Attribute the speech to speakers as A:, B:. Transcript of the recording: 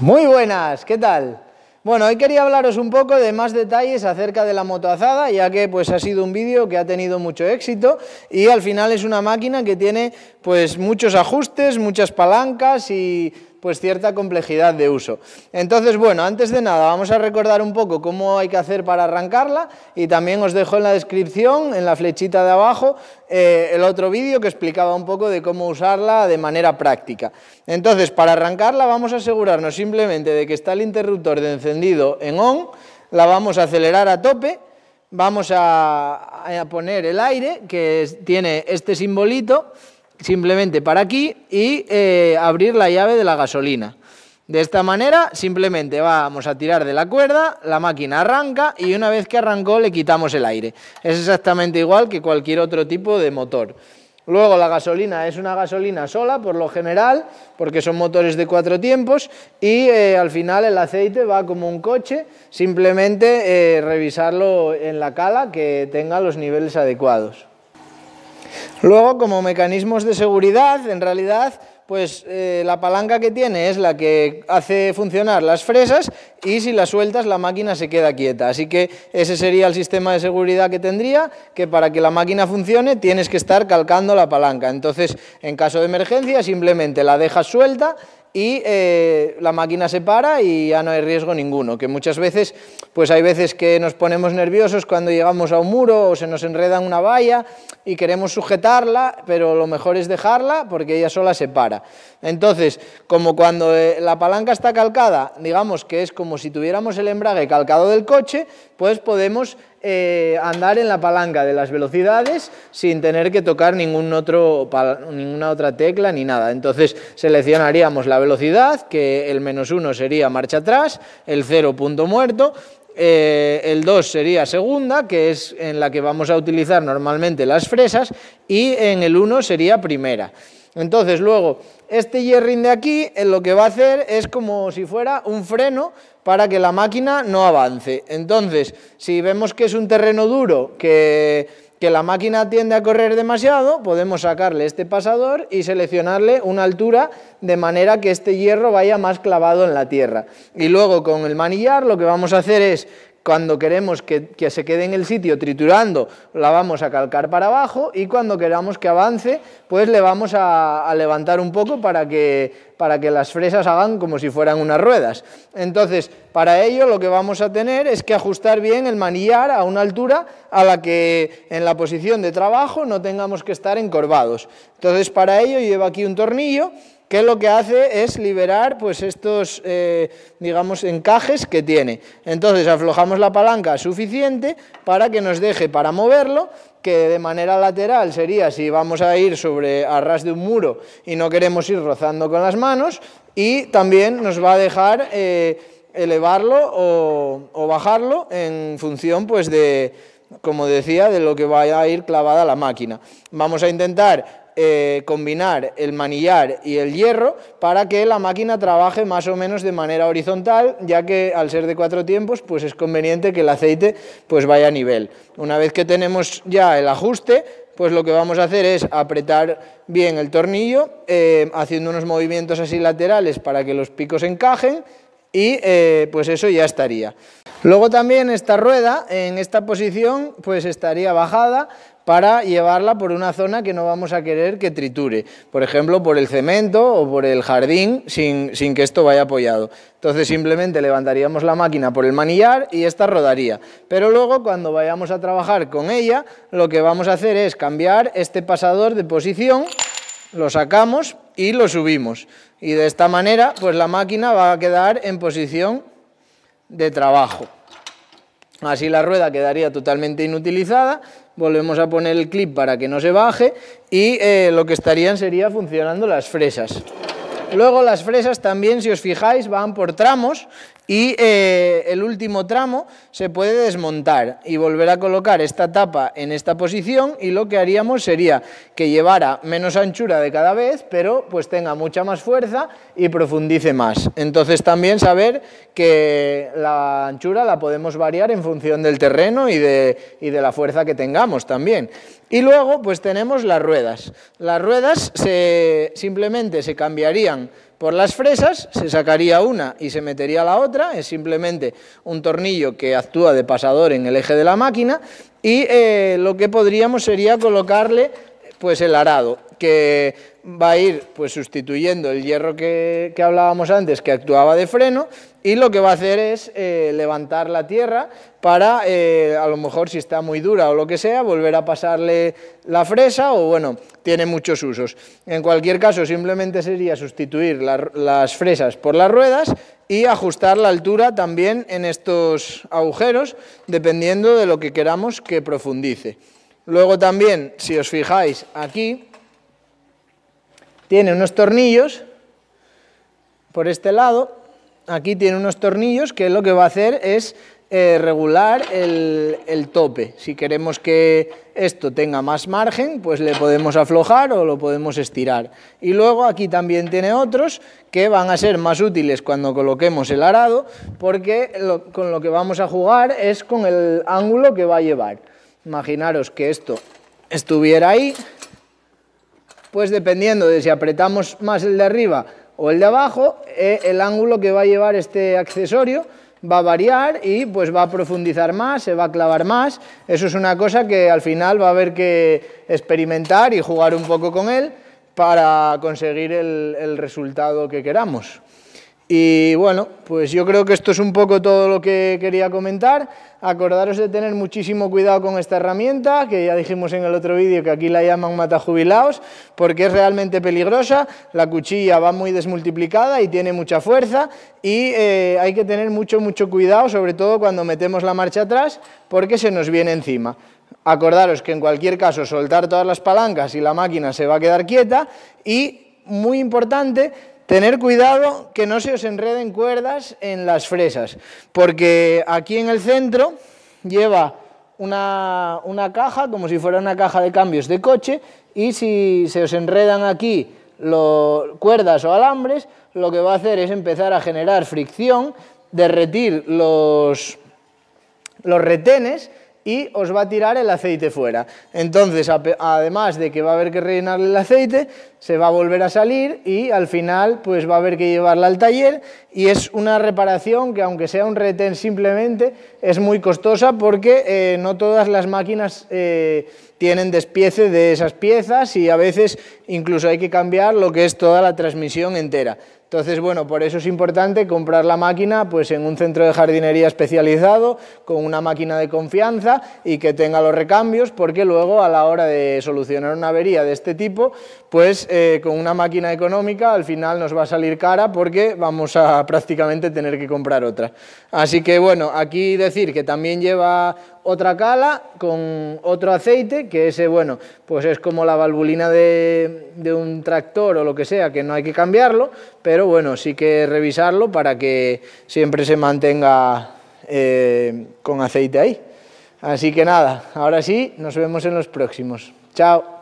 A: Muy buenas, ¿qué tal? Bueno, hoy quería hablaros un poco de más detalles acerca de la motoazada, ya que pues ha sido un vídeo que ha tenido mucho éxito y al final es una máquina que tiene pues muchos ajustes, muchas palancas y pues cierta complejidad de uso. Entonces, bueno, antes de nada vamos a recordar un poco cómo hay que hacer para arrancarla y también os dejo en la descripción, en la flechita de abajo, eh, el otro vídeo que explicaba un poco de cómo usarla de manera práctica. Entonces, para arrancarla vamos a asegurarnos simplemente de que está el interruptor de encendido en ON, la vamos a acelerar a tope, vamos a, a poner el aire que tiene este simbolito, simplemente para aquí y eh, abrir la llave de la gasolina. De esta manera simplemente vamos a tirar de la cuerda, la máquina arranca y una vez que arrancó le quitamos el aire. Es exactamente igual que cualquier otro tipo de motor. Luego la gasolina es una gasolina sola por lo general, porque son motores de cuatro tiempos y eh, al final el aceite va como un coche, simplemente eh, revisarlo en la cala que tenga los niveles adecuados. Luego, como mecanismos de seguridad, en realidad, pues eh, la palanca que tiene es la que hace funcionar las fresas y si la sueltas la máquina se queda quieta. Así que ese sería el sistema de seguridad que tendría, que para que la máquina funcione tienes que estar calcando la palanca. Entonces, en caso de emergencia, simplemente la dejas suelta y eh, la máquina se para y ya no hay riesgo ninguno, que muchas veces, pues hay veces que nos ponemos nerviosos cuando llegamos a un muro o se nos enreda una valla y queremos sujetarla, pero lo mejor es dejarla porque ella sola se para. Entonces, como cuando eh, la palanca está calcada, digamos que es como como si tuviéramos el embrague calcado del coche, pues podemos eh, andar en la palanca de las velocidades sin tener que tocar ningún otro, ninguna otra tecla ni nada. Entonces seleccionaríamos la velocidad, que el menos uno sería marcha atrás, el cero punto muerto, eh, el 2 sería segunda, que es en la que vamos a utilizar normalmente las fresas, y en el 1 sería primera. Entonces luego, este yerring de aquí eh, lo que va a hacer es como si fuera un freno para que la máquina no avance. Entonces, si vemos que es un terreno duro, que que la máquina tiende a correr demasiado, podemos sacarle este pasador y seleccionarle una altura de manera que este hierro vaya más clavado en la tierra. Y luego con el manillar lo que vamos a hacer es cuando queremos que, se quede en el sitio triturando, la vamos a calcar para abajo y cuando queramos que avance, pues le vamos a levantar un poco para que para que las fresas hagan como si fueran unas ruedas. Entonces, para ello lo que vamos a tener es que ajustar bien el manillar a una altura a la que en la posición de trabajo no tengamos que estar encorvados. Entonces, para ello lleva aquí un tornillo que lo que hace es liberar pues estos, eh, digamos, encajes que tiene. Entonces aflojamos la palanca suficiente para que nos deje para moverlo que de manera lateral sería si vamos a ir sobre a ras de un muro y no queremos ir rozando con las manos y también nos va a dejar eh, elevarlo o, o, bajarlo en función pues de como decía, de lo que vaya a ir clavada la máquina. Vamos a intentar eh, combinar el manillar y el hierro para que la máquina trabaje más o menos de manera horizontal, ya que al ser de cuatro tiempos, pues es conveniente que el aceite pues vaya a nivel. Una vez que tenemos ya el ajuste, pues lo que vamos a hacer es apretar bien el tornillo, eh, haciendo unos movimientos así laterales para que los picos encajen y eh, pues eso ya estaría. Luego también esta rueda en esta posición pues estaría bajada para llevarla por una zona que no vamos a querer que triture, por ejemplo, por el cemento o por el jardín, sin, que esto vaya apoyado. Entonces simplemente levantaríamos la máquina por el manillar y esta rodaría. Pero luego cuando vayamos a trabajar con ella, lo que vamos a hacer es cambiar este pasador de posición, lo sacamos y lo subimos. Y de esta manera, pues la máquina va a quedar en posición de trabajo. Así la rueda quedaría totalmente inutilizada, volvemos a poner el clip para que no se baje y eh, lo que estarían sería funcionando las fresas. Luego las fresas también, si os fijáis, van por tramos y eh, el último tramo se puede desmontar y volver a colocar esta tapa en esta posición y lo que haríamos sería que llevara menos anchura de cada vez, pero pues tenga mucha más fuerza y profundice más. Entonces también saber que la anchura la podemos variar en función del terreno y de, y de la fuerza que tengamos también. Y luego pues tenemos las ruedas. Las ruedas se, simplemente se cambiarían por las fresas, se sacaría una y se metería la otra, es simplemente un tornillo que actúa de pasador en el eje de la máquina y eh, lo que podríamos sería colocarle pues el arado que va a ir pues, sustituyendo el hierro que, hablábamos antes, que actuaba de freno, y lo que va a hacer es eh, levantar la tierra para, eh, a lo mejor si está muy dura o lo que sea, volver a pasarle la fresa o bueno, tiene muchos usos. En cualquier caso, simplemente sería sustituir las fresas por las ruedas y ajustar la altura también en estos agujeros, dependiendo de lo que queramos que profundice. Luego también, si os fijáis aquí, tiene unos tornillos por este lado, aquí tiene unos tornillos que lo que va a hacer es eh, regular el, tope. Si queremos que esto tenga más margen, pues le podemos aflojar o lo podemos estirar. Y luego aquí también tiene otros que van a ser más útiles cuando coloquemos el arado, porque con lo que vamos a jugar es con el ángulo que va a llevar. Imaginaros que esto estuviera ahí, pues dependiendo de si apretamos más el de arriba o el de abajo, eh, el ángulo que va a llevar este accesorio va a variar y pues va a profundizar más, se va a clavar más. Eso es una cosa que al final va a haber que experimentar y jugar un poco con él para conseguir el resultado que queramos. Y bueno, pues yo creo que esto es un poco todo lo que quería comentar. Acordaros de tener muchísimo cuidado con esta herramienta, que ya dijimos en el otro vídeo que aquí la llaman matajubilaos, porque es realmente peligrosa, la cuchilla va muy desmultiplicada y tiene mucha fuerza, y eh, hay que tener mucho, mucho cuidado, sobre todo cuando metemos la marcha atrás, porque se nos viene encima. Acordaros que en cualquier caso soltar todas las palancas y la máquina se va a quedar quieta, y muy importante, Tener cuidado que no se os enreden cuerdas en las fresas, porque aquí en el centro lleva una, caja, como si fuera una caja de cambios de coche, y si se os enredan aquí cuerdas o alambres, lo que va a hacer es empezar a generar fricción, derretir los retenes y os va a tirar el aceite fuera. Entonces, además de que va a haber que rellenarle el aceite, se va a volver a salir y al final pues va a haber que llevarla al taller y es una reparación que aunque sea un retén simplemente, es muy costosa porque eh, no todas las máquinas eh, tienen despiece de esas piezas y a veces incluso hay que cambiar lo que es toda la transmisión entera. Entonces, bueno, por eso es importante comprar la máquina pues, en un centro de jardinería especializado, con una máquina de confianza y que tenga los recambios, porque luego a la hora de solucionar una avería de este tipo, pues eh, con una máquina económica al final nos va a salir cara porque vamos a prácticamente tener que comprar otra. Así que, bueno, aquí decir que también lleva otra cala con otro aceite, que ese, bueno, pues es como la valvulina de, un tractor o lo que sea, que no hay que cambiarlo, pero bueno, sí que revisarlo para que siempre se mantenga eh, con aceite ahí. Así que nada, ahora sí, nos vemos en los próximos. Chao.